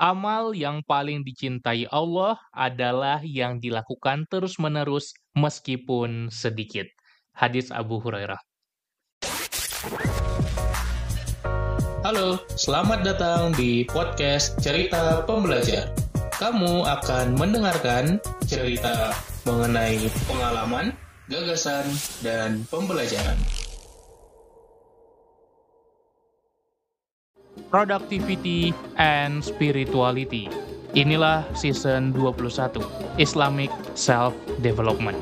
Amal yang paling dicintai Allah adalah yang dilakukan terus-menerus meskipun sedikit. Hadis Abu Hurairah. Halo, selamat datang di podcast Cerita Pembelajar. Kamu akan mendengarkan cerita mengenai pengalaman, gagasan, dan pembelajaran. productivity, and spirituality. Inilah season 21, Islamic Self Development.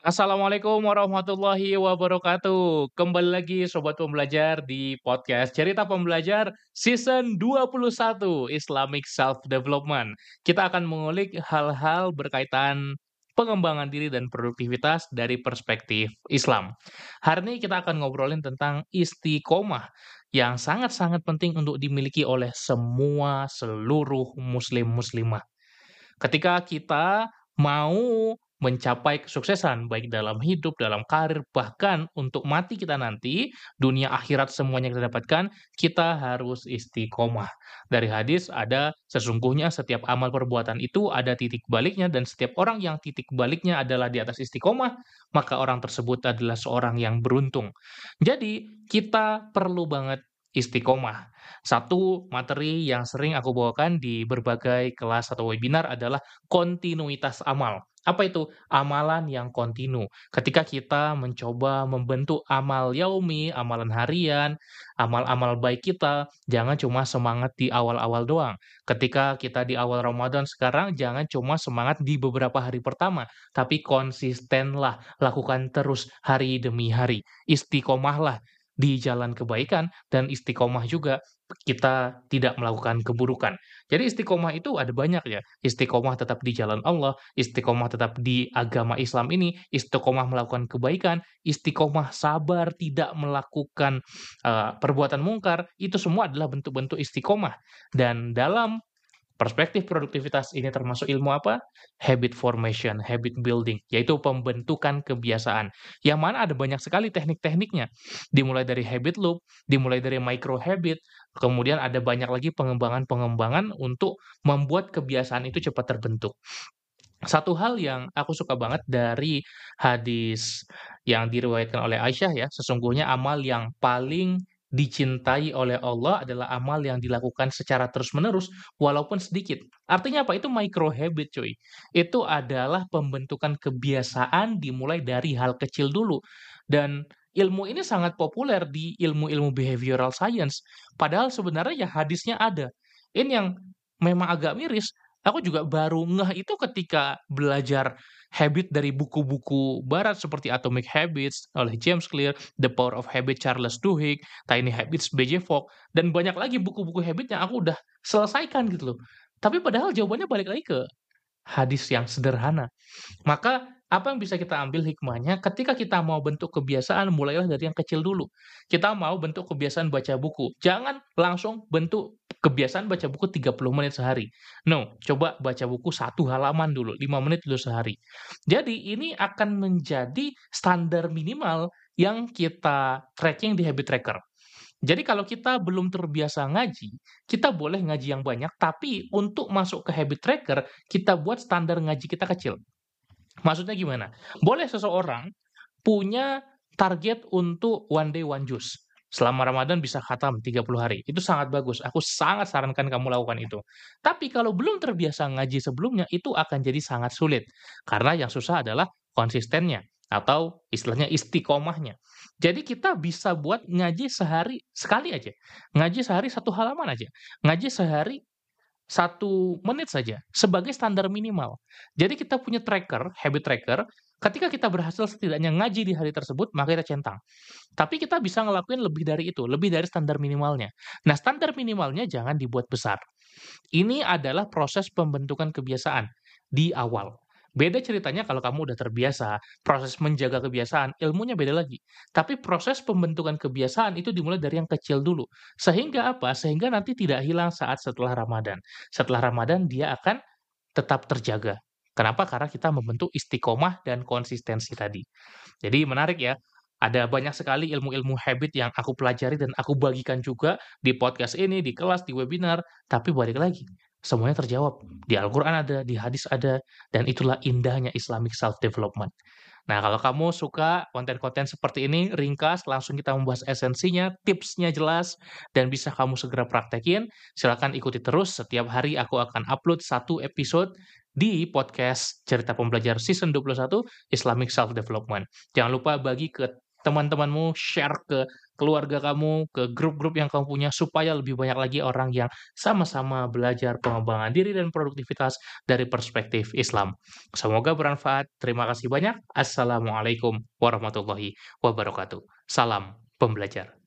Assalamualaikum warahmatullahi wabarakatuh. Kembali lagi sobat pembelajar di podcast Cerita Pembelajar season 21 Islamic Self Development. Kita akan mengulik hal-hal berkaitan pengembangan diri dan produktivitas dari perspektif Islam. Hari ini kita akan ngobrolin tentang istiqomah yang sangat-sangat penting untuk dimiliki oleh semua seluruh muslim muslimah. Ketika kita mau mencapai kesuksesan baik dalam hidup, dalam karir, bahkan untuk mati kita nanti, dunia akhirat semuanya kita dapatkan, kita harus istiqomah. Dari hadis ada sesungguhnya setiap amal perbuatan itu ada titik baliknya dan setiap orang yang titik baliknya adalah di atas istiqomah, maka orang tersebut adalah seorang yang beruntung. Jadi, kita perlu banget istiqomah. Satu materi yang sering aku bawakan di berbagai kelas atau webinar adalah kontinuitas amal. Apa itu? Amalan yang kontinu. Ketika kita mencoba membentuk amal yaumi, amalan harian, amal-amal baik kita, jangan cuma semangat di awal-awal doang. Ketika kita di awal Ramadan sekarang, jangan cuma semangat di beberapa hari pertama, tapi konsistenlah, lakukan terus hari demi hari. Istiqomahlah, di jalan kebaikan dan istiqomah juga kita tidak melakukan keburukan. Jadi istiqomah itu ada banyak ya. Istiqomah tetap di jalan Allah, istiqomah tetap di agama Islam ini, istiqomah melakukan kebaikan, istiqomah sabar tidak melakukan uh, perbuatan mungkar, itu semua adalah bentuk-bentuk istiqomah. Dan dalam Perspektif produktivitas ini termasuk ilmu apa? Habit formation, habit building, yaitu pembentukan kebiasaan. Yang mana ada banyak sekali teknik-tekniknya. Dimulai dari habit loop, dimulai dari micro habit, kemudian ada banyak lagi pengembangan-pengembangan untuk membuat kebiasaan itu cepat terbentuk. Satu hal yang aku suka banget dari hadis yang diriwayatkan oleh Aisyah ya, sesungguhnya amal yang paling dicintai oleh Allah adalah amal yang dilakukan secara terus-menerus walaupun sedikit. Artinya apa? Itu micro habit, cuy. Itu adalah pembentukan kebiasaan dimulai dari hal kecil dulu. Dan ilmu ini sangat populer di ilmu-ilmu behavioral science. Padahal sebenarnya ya hadisnya ada. Ini yang memang agak miris Aku juga baru ngeh itu ketika belajar habit dari buku-buku barat seperti Atomic Habits oleh James Clear, The Power of Habit Charles Duhigg, Tiny Habits B.J. Fogg, dan banyak lagi buku-buku habit yang aku udah selesaikan gitu loh. Tapi padahal jawabannya balik lagi ke hadis yang sederhana. Maka apa yang bisa kita ambil hikmahnya ketika kita mau bentuk kebiasaan mulailah dari yang kecil dulu. Kita mau bentuk kebiasaan baca buku. Jangan langsung bentuk kebiasaan baca buku 30 menit sehari. No, coba baca buku satu halaman dulu, 5 menit dulu sehari. Jadi ini akan menjadi standar minimal yang kita tracking di habit tracker. Jadi kalau kita belum terbiasa ngaji, kita boleh ngaji yang banyak, tapi untuk masuk ke habit tracker, kita buat standar ngaji kita kecil. Maksudnya gimana? Boleh seseorang punya target untuk one day one juice. Selama Ramadan bisa khatam 30 hari. Itu sangat bagus. Aku sangat sarankan kamu lakukan itu. Tapi kalau belum terbiasa ngaji sebelumnya, itu akan jadi sangat sulit. Karena yang susah adalah konsistennya atau istilahnya istiqomahnya. Jadi kita bisa buat ngaji sehari sekali aja. Ngaji sehari satu halaman aja. Ngaji sehari satu menit saja sebagai standar minimal. Jadi kita punya tracker, habit tracker. Ketika kita berhasil setidaknya ngaji di hari tersebut, maka kita centang. Tapi kita bisa ngelakuin lebih dari itu, lebih dari standar minimalnya. Nah, standar minimalnya jangan dibuat besar. Ini adalah proses pembentukan kebiasaan di awal. Beda ceritanya kalau kamu udah terbiasa, proses menjaga kebiasaan, ilmunya beda lagi. Tapi proses pembentukan kebiasaan itu dimulai dari yang kecil dulu. Sehingga apa? Sehingga nanti tidak hilang saat setelah Ramadan. Setelah Ramadan dia akan tetap terjaga. Kenapa? Karena kita membentuk istiqomah dan konsistensi tadi. Jadi menarik ya, ada banyak sekali ilmu-ilmu habit yang aku pelajari dan aku bagikan juga di podcast ini, di kelas, di webinar. Tapi balik lagi, semuanya terjawab. Di Al-Quran ada, di hadis ada, dan itulah indahnya Islamic Self-Development. Nah, kalau kamu suka konten-konten seperti ini, ringkas, langsung kita membahas esensinya, tipsnya jelas, dan bisa kamu segera praktekin, silakan ikuti terus. Setiap hari aku akan upload satu episode di podcast Cerita Pembelajar Season 21 Islamic Self-Development. Jangan lupa bagi ke teman-temanmu, share ke keluarga kamu, ke grup-grup yang kamu punya, supaya lebih banyak lagi orang yang sama-sama belajar pengembangan diri dan produktivitas dari perspektif Islam. Semoga bermanfaat. Terima kasih banyak. Assalamualaikum warahmatullahi wabarakatuh. Salam pembelajar.